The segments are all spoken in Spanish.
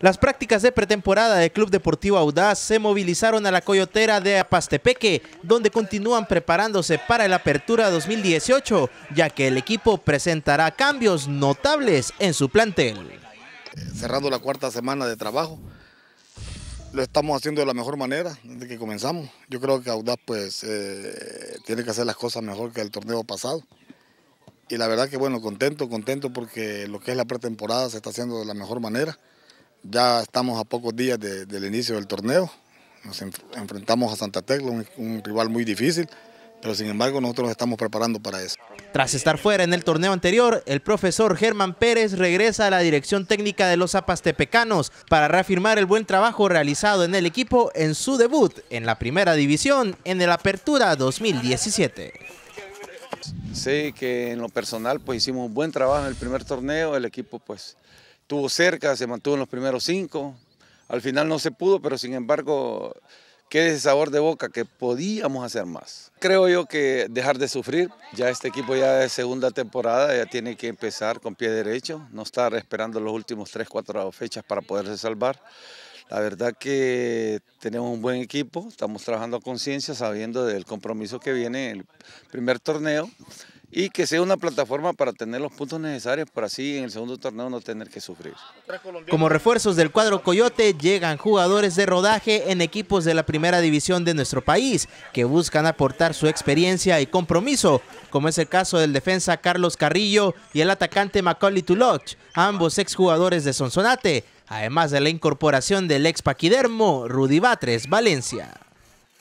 Las prácticas de pretemporada del Club Deportivo Audaz se movilizaron a la coyotera de Apastepeque, donde continúan preparándose para la apertura 2018, ya que el equipo presentará cambios notables en su plantel. Cerrando la cuarta semana de trabajo, lo estamos haciendo de la mejor manera desde que comenzamos. Yo creo que Audaz pues eh, tiene que hacer las cosas mejor que el torneo pasado. Y la verdad que bueno, contento, contento porque lo que es la pretemporada se está haciendo de la mejor manera. Ya estamos a pocos días del inicio del torneo. Nos enfrentamos a Santa Tecla, un, rival muy difícil, pero sin embargo nosotros estamos preparando para eso. Tras estar fuera en el torneo anterior, el profesor Germán Pérez regresa a la dirección técnica de los zapastepecanos para reafirmar el buen trabajo realizado en el equipo en su debut en la primera división en el Apertura 2017. Sí, que en lo personal pues hicimos un buen trabajo en el primer torneo, el equipo pues estuvo cerca, se mantuvo en los primeros cinco. Al final no se pudo, pero sin embargo, quede ese sabor de boca que podíamos hacer más. Creo yo que dejar de sufrir, ya este equipo ya es segunda temporada, ya tiene que empezar con pie derecho, no estar esperando los últimos tres, cuatro fechas para poderse salvar. La verdad que tenemos un buen equipo, estamos trabajando a conciencia, sabiendo del compromiso que viene el primer torneo y que sea una plataforma para tener los puntos necesarios para así en el segundo torneo no tener que sufrir. Como refuerzos del cuadro Coyote llegan jugadores de rodaje en equipos de la primera división de nuestro país que buscan aportar su experiencia y compromiso, como es el caso del defensa Carlos Carrillo y el atacante Macaulay Tuloch, ambos exjugadores de Sonsonate, además de la incorporación del ex paquidermo Rudy Batres Valencia.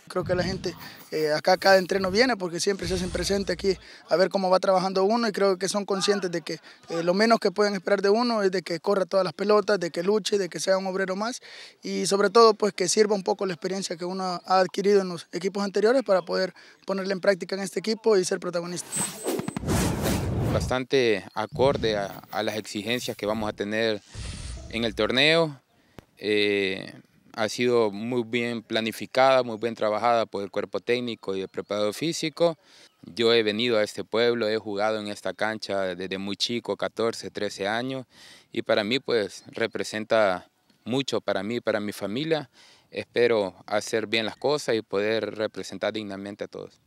Creo que la gente eh, acá cada entreno viene porque siempre se hacen presente aquí a ver cómo va trabajando uno y creo que son conscientes de que eh, lo menos que pueden esperar de uno es de que corra todas las pelotas, de que luche, de que sea un obrero más y sobre todo pues que sirva un poco la experiencia que uno ha adquirido en los equipos anteriores para poder ponerla en práctica en este equipo y ser protagonista bastante acorde a, las exigencias que vamos a tener en el torneo. Eh, ha sido muy bien planificada, muy bien trabajada por el cuerpo técnico y el preparador físico. Yo he venido a este pueblo, he jugado en esta cancha desde muy chico, 14, 13 años, y para mí pues representa mucho para mí, para mi familia. Espero hacer bien las cosas y poder representar dignamente a todos.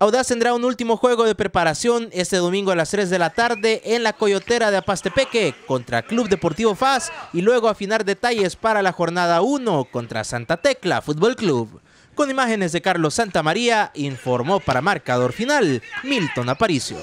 Audaz tendrá un último juego de preparación este domingo a las 3 de la tarde en la Coyotera de Apastepeque contra Club Deportivo FAS y luego afinar detalles para la jornada 1 contra Santa Tecla Fútbol Club. Con imágenes de Carlos Santamaría, informó para marcador final Milton Aparicio.